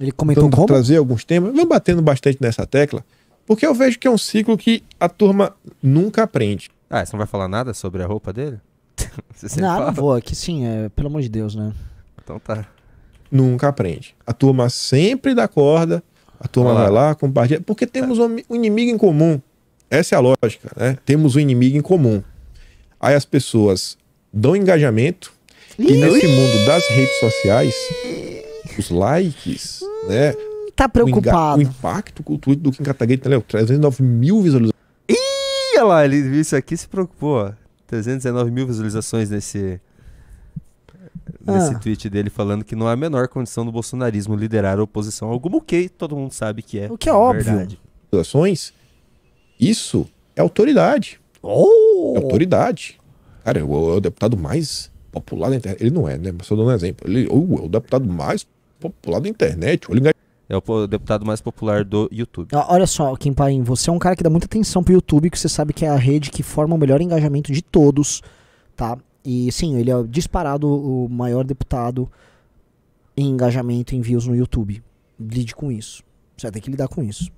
Ele comentou como? trazer alguns temas. Vamos batendo bastante nessa tecla, porque eu vejo que é um ciclo que a turma nunca aprende. Ah, você não vai falar nada sobre a roupa dele? você não, que não vou. Aqui sim, é, pelo amor de Deus, né? Então tá. Nunca aprende. A turma sempre dá corda, a turma Olá. vai lá, compartilha. Porque temos um, um inimigo em comum. Essa é a lógica, né? Temos um inimigo em comum. Aí as pessoas dão engajamento, e nesse mundo das redes sociais os likes, hum, né? Tá preocupado. O, o impacto cultural do Kim Kataguiri, tá né, 309 mil visualizações. Ih, olha lá, ele viu isso aqui e se preocupou. 319 mil visualizações nesse, nesse ah. tweet dele falando que não há a menor condição do bolsonarismo liderar a oposição alguma, o que todo mundo sabe que é. O que é óbvio. Ações, isso é autoridade. Oh. É autoridade. Cara, é o, o deputado mais popular da internet. Ele não é, né? só dando um exemplo. Ele é o deputado mais popular da internet. É o deputado mais popular do YouTube. Olha só, Kim Paim, você é um cara que dá muita atenção pro YouTube, que você sabe que é a rede que forma o melhor engajamento de todos, tá? E sim, ele é disparado o maior deputado em engajamento em views no YouTube. Lide com isso. Você vai ter que lidar com isso.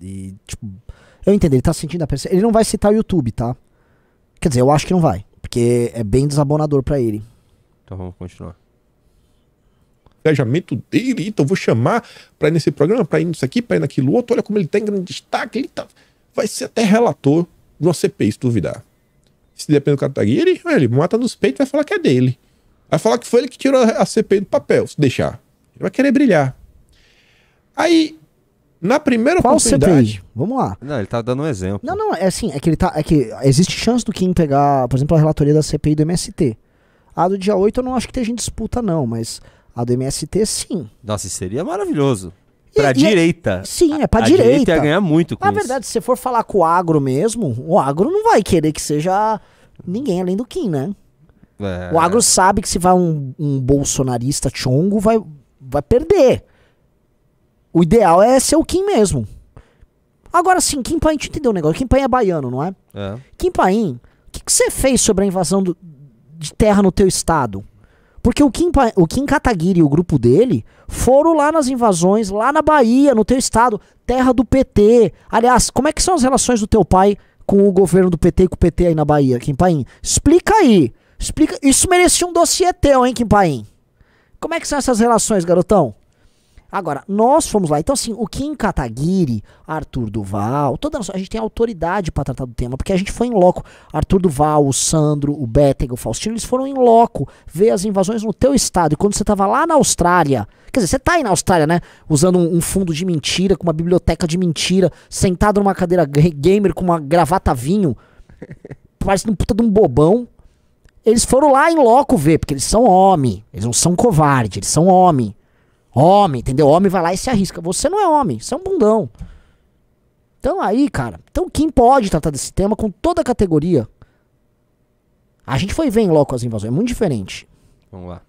E, tipo, eu entendo, ele tá sentindo a pressão. Ele não vai citar o YouTube, tá? Quer dizer, eu acho que não vai, porque é bem desabonador para ele. Então vamos continuar engajamento dele, então vou chamar para ir nesse programa, para ir nisso aqui, para ir naquilo outro, olha como ele tá grande destaque, ele tá... vai ser até relator de uma CPI, se duvidar. Se depender do cara Kataguiri, tá ele mata nos peitos vai falar que é dele. Vai falar que foi ele que tirou a CPI do papel, se deixar. Ele vai querer brilhar. Aí, na primeira Qual oportunidade. CPI? Vamos lá. Não, ele tá dando um exemplo. Não, não, é assim, é que ele tá. É que existe chance do Kim pegar, por exemplo, a relatoria da CPI do MST. A do dia 8 eu não acho que esteja em disputa, não, mas a do MST, sim. Nossa, seria maravilhoso. Pra é, e, é direita. E, sim, é pra a, direita. A direita ia ganhar muito com Na isso. verdade, se você for falar com o agro mesmo, o agro não vai querer que seja ninguém além do Kim, né? É. O agro sabe que se vai um, um bolsonarista chongo, vai, vai perder. O ideal é ser o Kim mesmo. Agora sim, Kim Paim, te entendeu o negócio? Kim Paim é baiano, não é? é. Kim Paim, o que, que você fez sobre a invasão do, de terra no teu estado? Porque o Kim, o Kim Kataguiri e o grupo dele foram lá nas invasões, lá na Bahia, no teu estado, terra do PT. Aliás, como é que são as relações do teu pai com o governo do PT e com o PT aí na Bahia, Kim Paim? Explica aí. Explica. Isso merecia um dossiê teu, hein, Kim Paim? Como é que são essas relações, garotão? Agora, nós fomos lá. Então, assim, o Kim Kataguiri, Arthur Duval, toda a, nossa, a gente tem autoridade para tratar do tema, porque a gente foi em loco. Arthur Duval, o Sandro, o Bettega, o Faustino, eles foram em loco ver as invasões no teu estado. E quando você estava lá na Austrália, quer dizer, você está aí na Austrália, né? Usando um, um, fundo de mentira, com uma biblioteca de mentira, sentado numa cadeira gamer com uma gravata vinho, parece um puta de um bobão. Eles foram lá em loco ver, porque eles são homem, eles não são covarde, eles são homem. Homem, entendeu? Homem vai lá e se arrisca. Você não é homem, você é um bundão. Então aí, cara, então quem pode tratar desse tema com toda a categoria? A gente foi ver logo as invasões, é muito diferente. Vamos lá.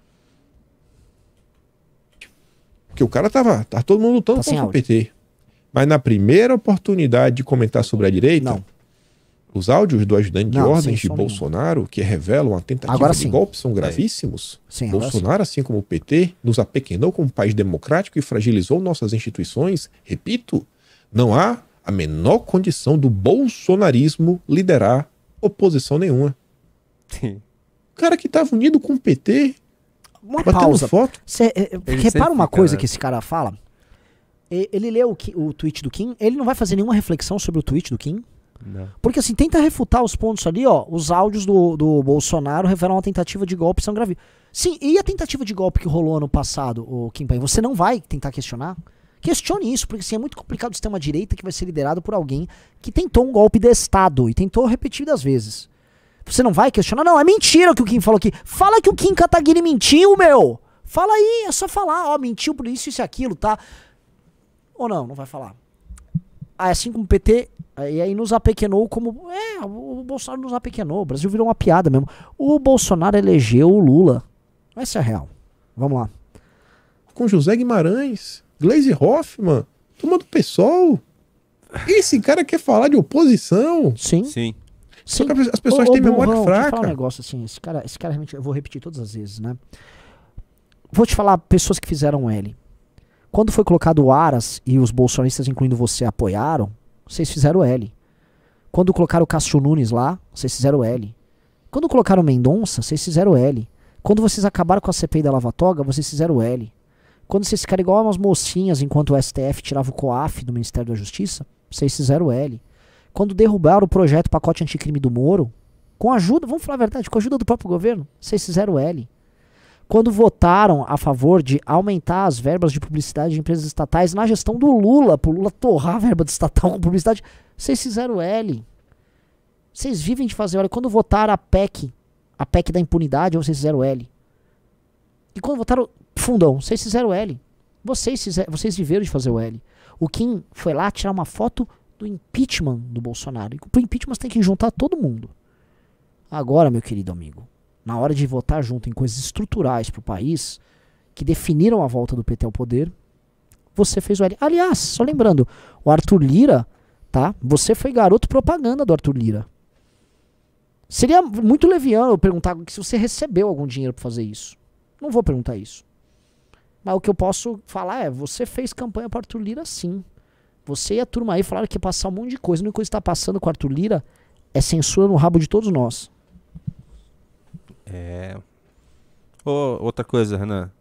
Porque o cara tava, tá todo mundo lutando tá contra o PT. Mas na primeira oportunidade de comentar sobre a direita, não. Os áudios do ajudante de ordens sim, de Bolsonaro, nenhum. que revelam a tentativa de golpe, são gravíssimos. É. Sim, Bolsonaro, assim como o PT, nos apequenou como país democrático e fragilizou nossas instituições. Repito, não há a menor condição do bolsonarismo liderar oposição nenhuma. Sim. O cara que estava unido com o PT. Uma pausa. Foto. Cê, é, é, repara uma coisa né? que esse cara fala. Ele leu o, o tweet do Kim, ele não vai fazer nenhuma reflexão sobre o tweet do Kim. Né. Porque assim, tenta refutar os pontos ali, ó. Os áudios do, do Bolsonaro revelam uma tentativa de golpe são graves. Sim, e a tentativa de golpe que rolou ano passado, o Kim Paim, você não vai tentar questionar? Questione isso, porque assim, é muito complicado o sistema direita que vai ser liderado por alguém que tentou um golpe de Estado e tentou repetidas vezes. Você não vai questionar? Não, é mentira o que o Kim falou aqui. Fala que o Kim Kataguiri mentiu, meu! Fala aí, é só falar, ó, mentiu por isso, isso e aquilo, tá? Ou não, não vai falar. Ah, é assim como o PT, e aí nos apequenou como. É, o Bolsonaro nos apequenou. O Brasil virou uma piada mesmo. O Bolsonaro elegeu o Lula. Essa é a real. Vamos lá. Com José Guimarães, Glaze Hoffman, turma do PSOL. Esse cara quer falar de oposição. Sim. Sim. Só Sim. as pessoas ô, têm ô, memória fraca. Deixa eu falar um negócio assim, esse cara, esse cara realmente, eu vou repetir todas as vezes, né? Vou te falar pessoas que fizeram L. Quando foi colocado o Aras e os bolsonistas, incluindo você, apoiaram, vocês fizeram L. Quando colocaram o Cássio Nunes lá, vocês fizeram L. Quando colocaram Mendonça, vocês fizeram L. Quando vocês acabaram com a CPI da Lava Toga, vocês fizeram L. Quando vocês ficaram igual umas mocinhas enquanto o STF tirava o COAF do Ministério da Justiça, vocês fizeram L. Quando derrubaram o projeto pacote anticrime do Moro, com ajuda, vamos falar a verdade, com a ajuda do próprio governo, vocês fizeram L quando votaram a favor de aumentar as verbas de publicidade de empresas estatais na gestão do Lula, pro Lula torrar a verba de estatal com publicidade, vocês fizeram L. Vocês vivem de fazer L. Quando votaram a PEC, a PEC da impunidade, vocês fizeram L. E quando votaram fundão, vocês fizeram L. Vocês, fizeram, vocês viveram de fazer o L. O Kim foi lá tirar uma foto do impeachment do Bolsonaro. E pro impeachment você tem que juntar todo mundo. Agora, meu querido amigo, na hora de votar junto em coisas estruturais para o país, que definiram a volta do PT ao poder, você fez o L. Aliás, só lembrando, o Arthur Lira, tá? Você foi garoto propaganda do Arthur Lira. Seria muito leviano eu perguntar se você recebeu algum dinheiro para fazer isso. Não vou perguntar isso. Mas o que eu posso falar é, você fez campanha para Arthur Lira sim. Você e a turma aí falaram que ia passar um monte de coisa. A única coisa que está passando com o Arthur Lira é censura no rabo de todos nós. É. Oh, outra coisa, Renan.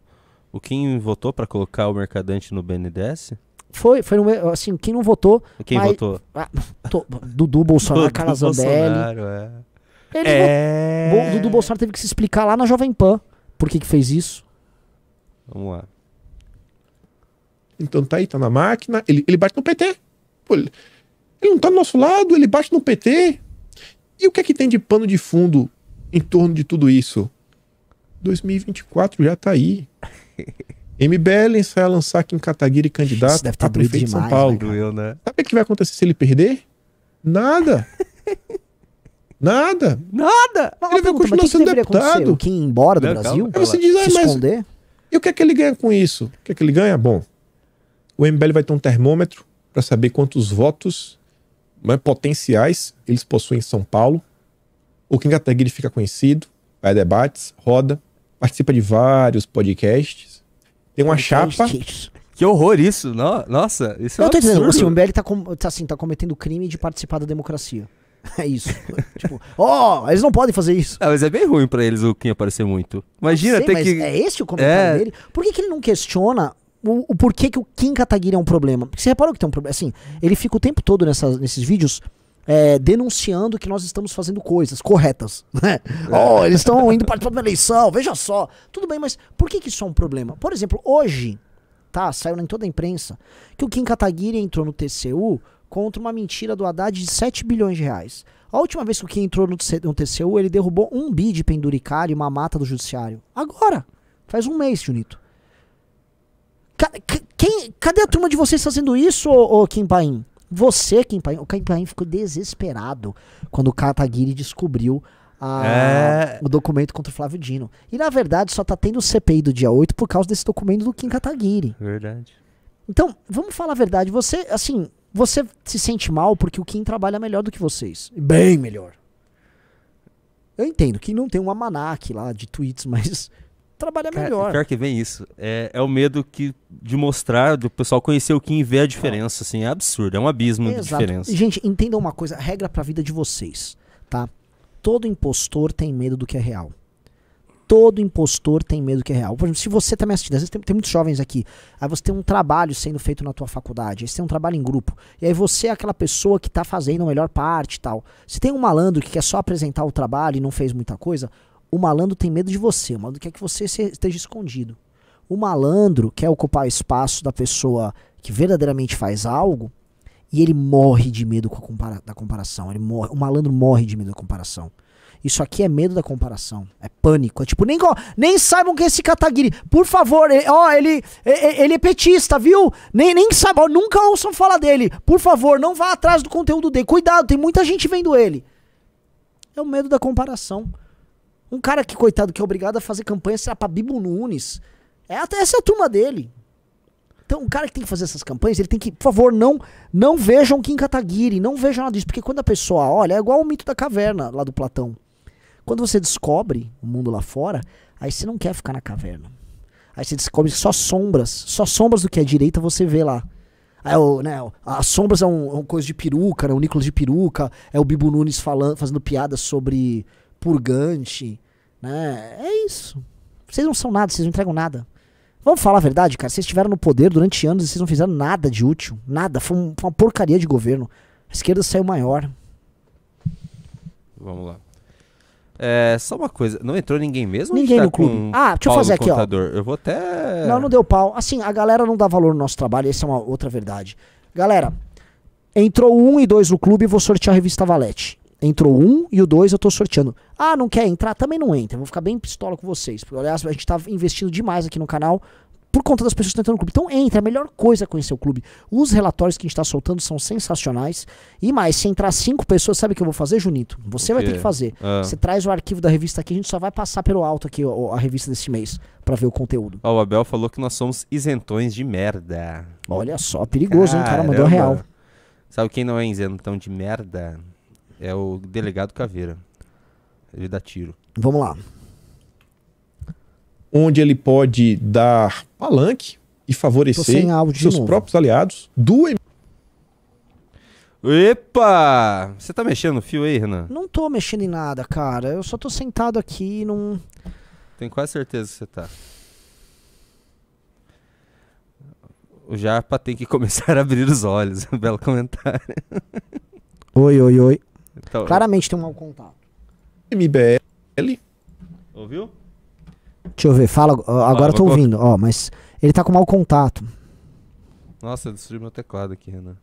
O Kim votou para colocar o Mercadante no BNDES? Foi, foi assim, quem não votou. Quem mas, votou? Ah, tô, Dudu Bolsonaro, Dudu Carla Zambelli. É. Ele é... Dudu Bolsonaro teve que se explicar lá na Jovem Pan por que, que fez isso. Vamos lá. Então tá aí, tá na máquina. Ele, ele bate no PT. Pô, ele, ele não tá do nosso lado, ele bate no PT. E o que é que tem de pano de fundo em torno de tudo isso? 2024 já tá aí. MBL a lançar aqui em Cataguiri candidato Isso a prefeito de São Paulo. Né, Doeu, né? Sabe o que vai acontecer se ele perder? Nada. Nada. Nada. Ele vai continuar sendo que deputado. O Kim embora do não, Brasil? Calma, você diz, ah, se esconder? E o que é que ele ganha com isso? O que é que ele ganha? Bom, o MBL vai ter um termômetro para saber quantos votos né, potenciais eles possuem em São Paulo. O Kim Kataguiri fica conhecido, vai a debates, roda, participa de vários podcasts. Tem uma chapa. Que horror isso, no, nossa, isso é Eu tô absurdo. dizendo, assim, o MBL tá, com, tá, assim, tá cometendo crime de participar da democracia. É isso. tipo, ó, oh, eles não podem fazer isso. Ah, mas é bem ruim para eles o Kim aparecer muito. Imagina sei, ter que. É esse o comentário é... dele? Por que, que ele não questiona o, o porquê que o Kim Kataguiri é um problema? Porque você reparou que tem um problema. Assim, ele fica o tempo todo nessa, nesses vídeos é, denunciando que nós estamos fazendo coisas corretas. Né? oh, eles estão indo participar de uma eleição, veja só. Tudo bem, mas por que, que isso é um problema? Por exemplo, hoje, tá? Saiu em toda a imprensa, que o Kim Kataguiri entrou no TCU contra uma mentira do Haddad de 7 bilhões de reais. A última vez que o Kim entrou no TCU, ele derrubou um bi de penduricário e uma mata do judiciário. Agora! Faz um mês, Junito. Ca quem, cadê a turma de vocês fazendo isso, ô, ô Kim Paim? Você, Kimpaim, o Kimpaim ficou desesperado quando o Kataguiri descobriu a, é... o documento contra o Flávio Dino. E na verdade só tá tendo o CPI do dia 8 por causa desse documento do Kim Kataguiri. Verdade. Então, vamos falar a verdade. Você, assim, você se sente mal porque o Kim trabalha melhor do que vocês. Bem melhor. Eu entendo que não tem um almanac lá de tweets, mas trabalhar melhor. É, pior que vem isso. É, é o medo que, de mostrar, do pessoal conhecer o Kim e ver a é. diferença. Assim, é absurdo, é um abismo de diferença. Gente, entendam uma coisa, regra pra vida de vocês, tá? Todo impostor tem medo do que é real. Todo impostor tem medo do que é real. Por exemplo, se você tá me assistindo, às vezes tem, tem muitos jovens aqui, aí você tem um trabalho sendo feito na tua faculdade, aí você tem um trabalho em grupo, e aí você é aquela pessoa que tá fazendo a melhor parte e tal. Se tem um malandro que quer só apresentar o trabalho e não fez muita coisa, o malandro tem medo de você, o malandro quer que você esteja escondido. O malandro quer ocupar o espaço da pessoa que verdadeiramente faz algo e ele morre de medo compara da comparação. Ele morre, o malandro morre de medo da comparação. Isso aqui é medo da comparação. É pânico. É tipo, nem, nem saibam que é esse Kataguiri. Por favor, ele, ó, ele, ele é petista, viu? Nem, nem saibam, nunca ouçam falar dele. Por favor, não vá atrás do conteúdo dele. Cuidado, tem muita gente vendo ele. É o medo da comparação. Um cara que, coitado, que é obrigado a fazer campanha, será pra Bibo Nunes. É, essa é a turma dele. Então, o cara que tem que fazer essas campanhas, ele tem que, por favor, não não vejam Kim Kataguiri, não vejam nada disso, porque quando a pessoa olha, é igual o mito da caverna lá do Platão. Quando você descobre o mundo lá fora, aí você não quer ficar na caverna. Aí você descobre só sombras, só sombras do que é direita você vê lá. É o, né, as sombras é um, é um coisa de peruca, né, Nicolas de peruca, é o Bibo Nunes falando, fazendo piadas sobre purgante, né? É isso. Vocês não são nada, vocês não entregam nada. Vamos falar a verdade, cara. Vocês estiveram no poder durante anos e vocês não fizeram nada de útil. Nada. Foi, uma porcaria de governo. A esquerda saiu maior. Vamos lá. É, só uma coisa, não entrou ninguém mesmo? Ninguém tá no clube. Ah, deixa eu fazer aqui, contador? ó. Eu vou até. Não, não deu pau. Assim, a galera não dá valor no nosso trabalho, essa é uma outra verdade. Galera, entrou um e dois no clube e vou sortear a revista Valete entrou um e o dois eu tô sorteando. Ah, não quer entrar? Também não entra. Vou ficar bem pistola com vocês. Porque, aliás, a gente tá investindo demais aqui no canal por conta das pessoas que estão entrando no clube. Então entra, é a melhor coisa é conhecer o clube. Os relatórios que a gente está soltando são sensacionais. E mais, se entrar cinco pessoas, sabe o que eu vou fazer, Junito? Você vai ter que fazer. Ah. Você traz o arquivo da revista aqui, a gente só vai passar pelo alto aqui ó, a revista desse mês para ver o conteúdo. Ó, o Abel falou que nós somos isentões de merda. Olha só, perigoso, Caramba. hein? O cara mandou real. Sabe quem não é isentão de merda? É o delegado Caveira. Ele dá tiro. Vamos lá. Onde ele pode dar palanque e favorecer seus próprios aliados do Epa! Você tá mexendo no fio aí, Renan? Não tô mexendo em nada, cara. Eu só tô sentado aqui e não. Tenho quase certeza que você tá. O Japa tem que começar a abrir os olhos. Belo comentário. Oi, oi, oi. Então, Claramente tem um mau contato. MBL. Ouviu? Deixa eu ver, fala. Agora ah, eu tô ouvindo, ó, mas ele tá com mau contato. Nossa, destruiu meu teclado aqui, Renan.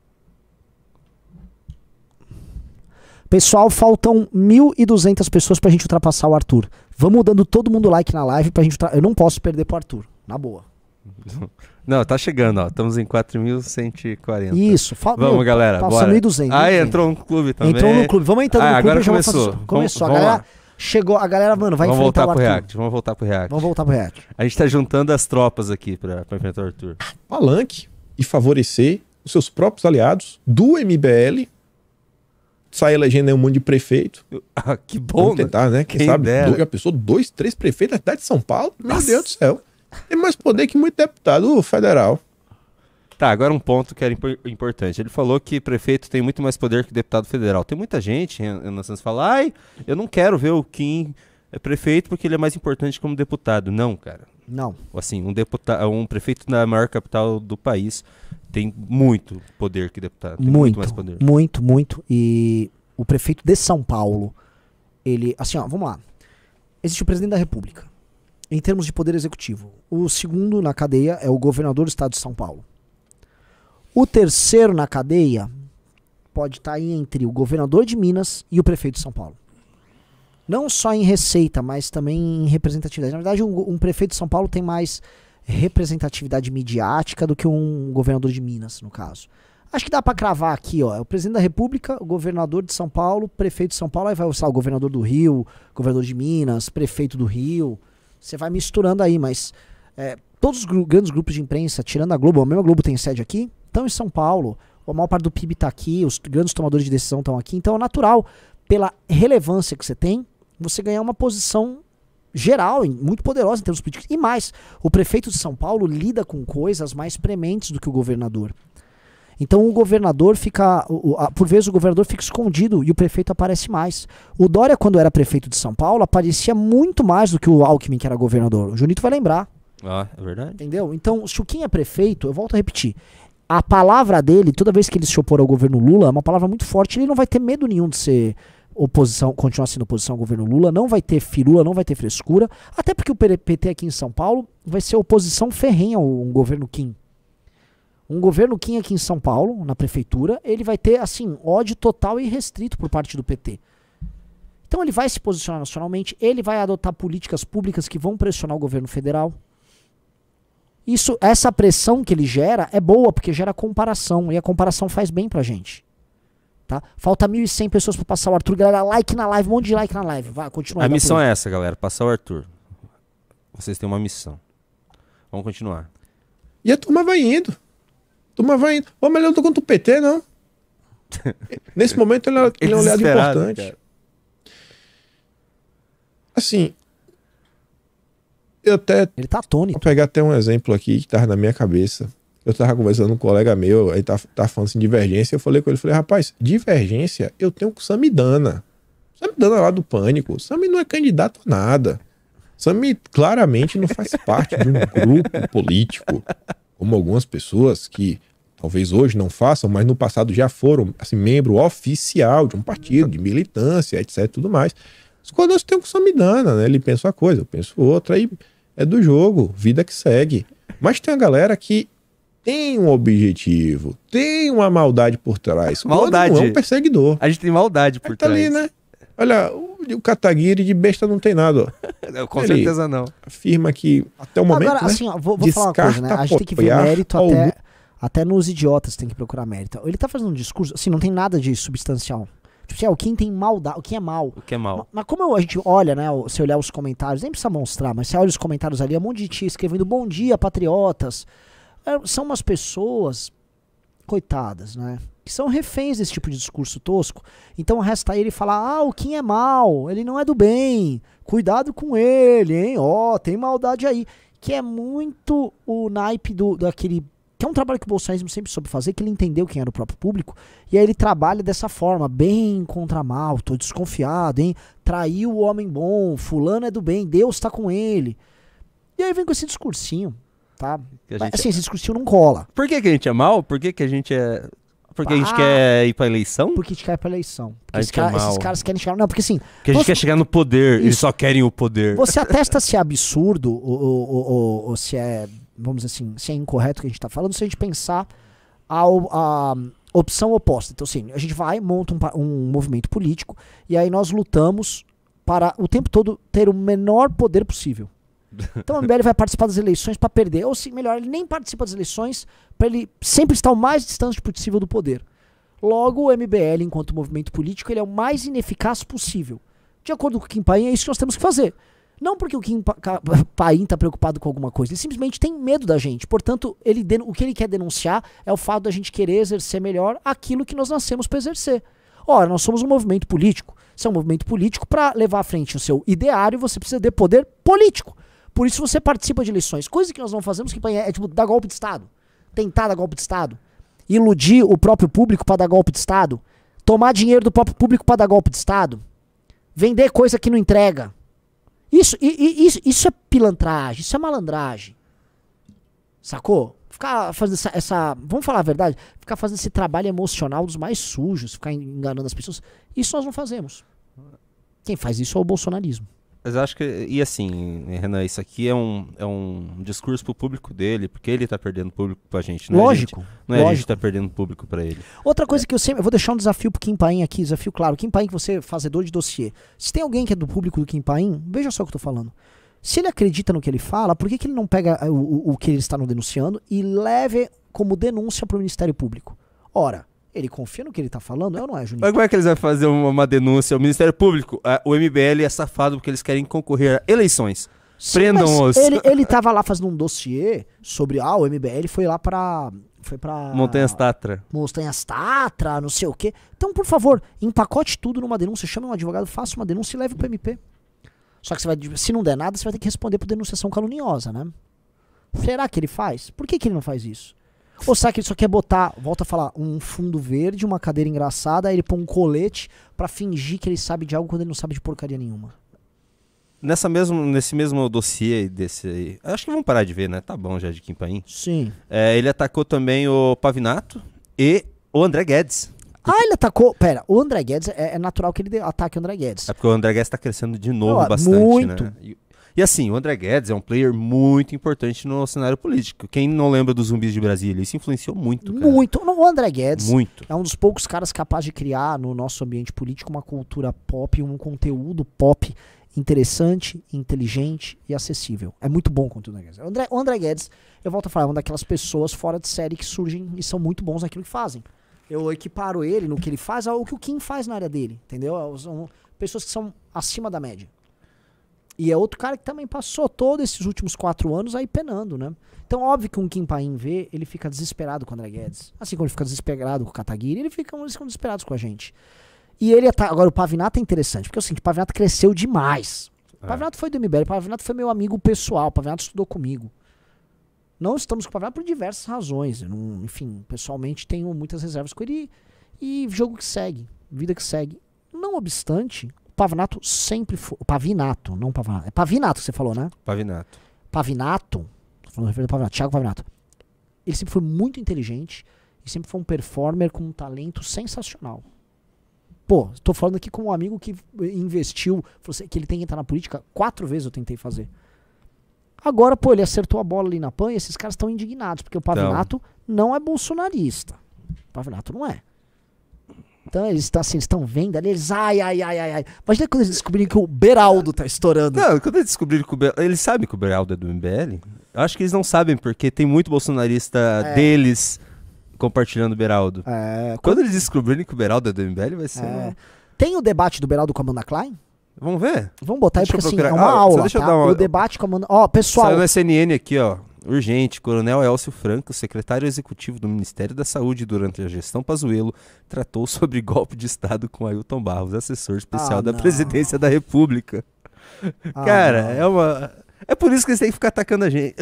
Pessoal, faltam 1.200 pessoas pra gente ultrapassar o Arthur. Vamos dando todo mundo like na live pra gente. Eu não posso perder pro Arthur, na boa. Não, tá chegando, ó. Estamos em 4.140. Isso, fala. Vamos, meu, galera. Passa tá 1.200. Ah, entrou um clube também. Entrou no clube. Vamos entrar ah, no clube. Agora começou. Faço... Começou. Vamos, a galera chegou. A galera, mano, vai vamos enfrentar voltar pro React. Vamos voltar pro React. Vamos voltar pro React. A gente tá juntando as tropas aqui pra, pra enfrentar o Arthur. Palanque e favorecer os seus próprios aliados do MBL. Sai elegendo um monte de prefeito. Ah, que bom, Vamos tentar, né? Quem, né? Quem sabe? Dera. Já pensou dois, três prefeitos da cidade de São Paulo? Nossa. Meu Deus do céu. Tem mais poder que muito deputado federal. Tá, agora um ponto que era imp importante. Ele falou que prefeito tem muito mais poder que deputado federal. Tem muita gente, Renan Santos, fala, ai, eu não quero ver o Kim é prefeito porque ele é mais importante como deputado. Não, cara. Não. Assim, um deputado, um prefeito na maior capital do país tem muito poder que deputado. Muito, muito, mais poder. Muito, muito. E o prefeito de São Paulo, ele, assim, ó, vamos lá. Existe o presidente da República em termos de poder executivo. O segundo na cadeia é o governador do estado de São Paulo. O terceiro na cadeia pode estar tá aí entre o governador de Minas e o prefeito de São Paulo. Não só em receita, mas também em representatividade. Na verdade, um, um prefeito de São Paulo tem mais representatividade midiática do que um governador de Minas, no caso. Acho que dá para cravar aqui, ó. É o presidente da República, o governador de São Paulo, prefeito de São Paulo, aí vai usar o governador do Rio, governador de Minas, prefeito do Rio. Você vai misturando aí, mas é, todos os grandes grupos de imprensa, tirando a Globo, a mesma Globo tem sede aqui, estão em São Paulo. A maior parte do PIB está aqui, os grandes tomadores de decisão estão aqui. Então é natural, pela relevância que você tem, você ganhar uma posição geral, muito poderosa em termos políticos. E mais, o prefeito de São Paulo lida com coisas mais prementes do que o governador. Então o governador fica, o, a, por vezes o governador fica escondido e o prefeito aparece mais. O Dória, quando era prefeito de São Paulo, aparecia muito mais do que o Alckmin, que era governador. O Junito vai lembrar. Ah, é verdade. Entendeu? Então, se o Kim é prefeito, eu volto a repetir. A palavra dele, toda vez que ele se opor ao governo Lula, é uma palavra muito forte. Ele não vai ter medo nenhum de ser oposição, continuar sendo oposição ao governo Lula, não vai ter firula, não vai ter frescura, até porque o PT aqui em São Paulo vai ser oposição ferrenha ao um governo Kim. Um governo Kim aqui em São Paulo, na prefeitura, ele vai ter, assim, ódio total e restrito por parte do PT. Então ele vai se posicionar nacionalmente, ele vai adotar políticas públicas que vão pressionar o governo federal. Isso, essa pressão que ele gera é boa porque gera comparação e a comparação faz bem pra gente. Tá? Falta 1.100 pessoas para passar o Arthur, galera, like na live, um monte de like na live. Vai, continua. A missão é essa, galera, passar o Arthur. Vocês têm uma missão. Vamos continuar. E a turma vai indo turma vai indo. Ô, melhor eu tô tá contra o PT, não. Nesse momento ele, é, ele é um é aliado importante. Cara. Assim. Eu até. Ele tá atônito. Vou pegar até um exemplo aqui que tava na minha cabeça. Eu tava conversando com um colega meu, aí tava, tá, tá falando assim, divergência. Eu falei com ele, falei, rapaz, divergência eu tenho com Samidana. Samidana é lá do pânico. Sami não é candidato a nada. Sami claramente não faz parte de um grupo político como algumas pessoas que talvez hoje não façam, mas no passado já foram assim, membro oficial de um partido, de militância, etc. tudo mais. Os coordenadores têm um dana, né? Ele pensa uma coisa, eu penso outra, aí é do jogo, vida que segue. Mas tem a galera que tem um objetivo, tem uma maldade por trás. Maldade. Não é um perseguidor. A gente tem maldade por é trás. Tá ali, né? Olha, o Kataguiri de besta não tem nada. Ó. Com Ele certeza não. Afirma que até o momento. Agora, né, assim, ó, vou, vou falar uma coisa, né? A gente tem que ver mérito até, até nos idiotas tem que procurar mérito. Ele tá fazendo um discurso, assim, não tem nada de substancial. Tipo assim, é, o quem tem maldade, o que é mal. O que é mal. Mas, como a gente olha, né? Se olhar os comentários, nem precisa mostrar, mas se olha os comentários ali, é um monte de tia escrevendo bom dia, patriotas. É, são umas pessoas coitadas, né? Que são reféns desse tipo de discurso tosco. Então resta ele falar: ah, o Kim é mal, ele não é do bem, cuidado com ele, hein? Ó, oh, tem maldade aí. Que é muito o naipe do, daquele que é um trabalho que o bolsonarismo sempre soube fazer, que ele entendeu quem era o próprio público, e aí ele trabalha dessa forma, bem contra mal, tô desconfiado, hein? Traiu o homem bom, fulano é do bem, Deus tá com ele. E aí vem com esse discursinho tá? Que a gente assim, é... esse não cola. Por que, que a gente é mal? Por que, que a gente é. Porque ah, a gente ah. quer ir pra eleição? Porque a gente quer ir pra eleição. Esse é cara, é esses caras querem chegar. Não, porque assim. Porque a gente você... quer chegar no poder, Isso. eles só querem o poder. Você atesta se é absurdo ou, ou, ou, ou, se é, vamos dizer assim, se é incorreto o que a gente tá falando, se a gente pensar a, a opção oposta. Então, assim, a gente vai, monta um, um movimento político e aí nós lutamos para o tempo todo ter o menor poder possível. Então o MBL vai participar das eleições para perder. Ou se, melhor, ele nem participa das eleições para ele sempre estar o mais distante possível do poder. Logo, o MBL, enquanto movimento político, ele é o mais ineficaz possível. De acordo com o Kim Paim, é isso que nós temos que fazer. Não porque o Kim Paim está preocupado com alguma coisa, ele simplesmente tem medo da gente. Portanto, ele o que ele quer denunciar é o fato da gente querer exercer melhor aquilo que nós nascemos para exercer. Ora, nós somos um movimento político. Se é um movimento político, para levar à frente o seu ideário, você precisa de poder político. Por isso você participa de eleições. Coisa que nós não fazemos, que é, é tipo dar golpe de Estado. Tentar dar golpe de Estado. Iludir o próprio público para dar golpe de Estado. Tomar dinheiro do próprio público para dar golpe de Estado. Vender coisa que não entrega. Isso, e, e, isso, isso é pilantragem, isso é malandragem. Sacou? Ficar fazendo essa, essa, Vamos falar a verdade? Ficar fazendo esse trabalho emocional dos mais sujos, ficar enganando as pessoas. Isso nós não fazemos. Quem faz isso é o bolsonarismo. Mas acho que, e assim, Renan, isso aqui é um, é um discurso pro público dele, porque ele tá perdendo público pra gente, não é Lógico. É gente, não é a gente tá perdendo público pra ele. Outra coisa é. que eu sempre. Eu vou deixar um desafio pro Kim Paim aqui, desafio claro. Kim Paim, que você é fazedor de dossiê. Se tem alguém que é do público do Kim Paim, veja só o que eu tô falando. Se ele acredita no que ele fala, por que, que ele não pega eh, o, o, o que ele está denunciando e leve como denúncia pro Ministério Público? Ora, ele confia no que ele tá falando, eu não é, Juninho? Mas como é que eles vão fazer uma denúncia? O Ministério Público, a, ah, o MBL é safado porque eles querem concorrer a eleições. Sim, Prendam-os. Ele, ele tava lá fazendo um dossiê sobre. Ah, o MBL foi lá pra. Foi pra. Montanhas Tatra. Montanhas Tatra, não sei o quê. Então, por favor, empacote tudo numa denúncia, chame um advogado, faça uma denúncia e leve pro MP. Só que você vai, se não der nada, você vai ter que responder por denunciação caluniosa, né? Será que ele faz? Por que, que ele não faz isso? Ou será que ele só quer botar, volta a falar, um fundo verde, uma cadeira engraçada, aí ele põe um colete para fingir que ele sabe de algo quando ele não sabe de porcaria nenhuma? Nessa mesmo, nesse mesmo dossiê desse aí, acho que vamos parar de ver, né? Tá bom já de Kim Paim. Sim. É, ele atacou também o Pavinato e o André Guedes. Ah, ele atacou. Pera, o André Guedes é, é natural que ele ataque o André Guedes. É porque o André Guedes tá crescendo de novo Olha, ah, bastante, né? muito. né? E e assim, o André Guedes é um player muito importante no cenário político. Quem não lembra dos zumbis de Brasília, ele se influenciou muito. Cara. Muito. O André Guedes muito. é um dos poucos caras capazes de criar no nosso ambiente político uma cultura pop, um conteúdo pop interessante, inteligente e acessível. É muito bom o conteúdo do André Guedes. O André, o André Guedes, eu volto a falar, é uma daquelas pessoas fora de série que surgem e são muito bons naquilo que fazem. Eu equiparo ele no que ele faz ao que o Kim faz na área dele, entendeu? São pessoas que são acima da média. E é outro cara que também passou todos esses últimos quatro anos aí penando, né? Então, óbvio que um Kim Paim vê, ele fica desesperado com o André Guedes. Assim como ele fica desesperado com o Kataguiri, ele fica, eles ficam desesperados com a gente. E ele tá, Agora, o Pavinato é interessante, porque eu sinto que o Pavinato cresceu demais. O é. Pavinato foi do MBL, o Pavinato foi meu amigo pessoal, o Pavinato estudou comigo. Não estamos com o Pavinato por diversas razões. Não, enfim, pessoalmente tenho muitas reservas com ele. E, e jogo que segue, vida que segue. Não obstante, Pavinato sempre foi. Pavinato, não Pavinato. É Pavinato que você falou, né? Pavinato. Pavinato. Falando ao Pavinato, Thiago Pavinato. Ele sempre foi muito inteligente e sempre foi um performer com um talento sensacional. Pô, estou falando aqui com um amigo que investiu, assim, que ele tem que entrar na política. Quatro vezes eu tentei fazer. Agora, pô, ele acertou a bola ali na PAN e esses caras estão indignados, porque o então. Pavinato então. não é bolsonarista. O Pavinato não é. Então eles estão tá assim, estão vendo ali, eles. Ai, ai, ai, ai, ai. Imagina quando eles descobrirem que o Beraldo tá estourando. Não, quando eles descobriram que o Beraldo. Eles sabem que o Beraldo é do MBL? Eu Acho que eles não sabem, porque tem muito bolsonarista é. deles compartilhando o Beraldo. É, quando... quando... eles descobrirem que o Beraldo é do MBL, vai ser. É. Tem o debate do Beraldo com a Amanda Klein? Vamos ver? Vamos botar deixa aí, porque assim, procurar. é uma ah, aula. Deixa eu tá? dar uma... O debate com a Amanda. Ó, oh, pessoal. Saiu no CNN aqui, ó. Urgente, Coronel Elcio Franco, secretário executivo do Ministério da Saúde durante a gestão Pazuello, tratou sobre golpe de Estado com Ailton Barros, assessor especial ah, da presidência da República. Ah, Cara, não. é uma. É por isso que eles têm que ficar atacando a gente.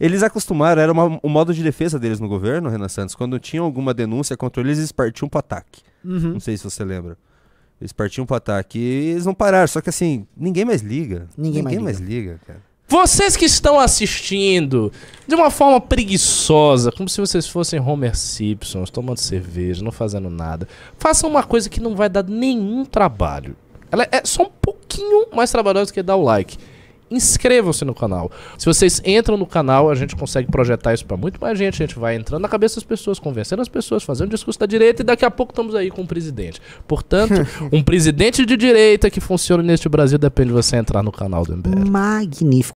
Eles acostumaram, era uma, o modo de defesa deles no governo, Renan Santos. Quando tinham alguma denúncia contra eles, eles partiam pro ataque. Uhum. Não sei se você lembra. Eles partiam pro ataque e eles não pararam. Só que assim, ninguém mais liga. Ninguém, ninguém mais, liga. mais liga, cara. Vocês que estão assistindo de uma forma preguiçosa, como se vocês fossem Homer Simpson, tomando cerveja, não fazendo nada, façam uma coisa que não vai dar nenhum trabalho. Ela é só um pouquinho mais trabalhosa que dar o like. Inscrevam-se no canal. Se vocês entram no canal, a gente consegue projetar isso para muito mais gente. A gente vai entrando na cabeça das pessoas, convencendo as pessoas, fazendo discurso da direita e daqui a pouco estamos aí com o um presidente. Portanto, um presidente de direita que funcione neste Brasil depende de você entrar no canal do MBL. Magnífico.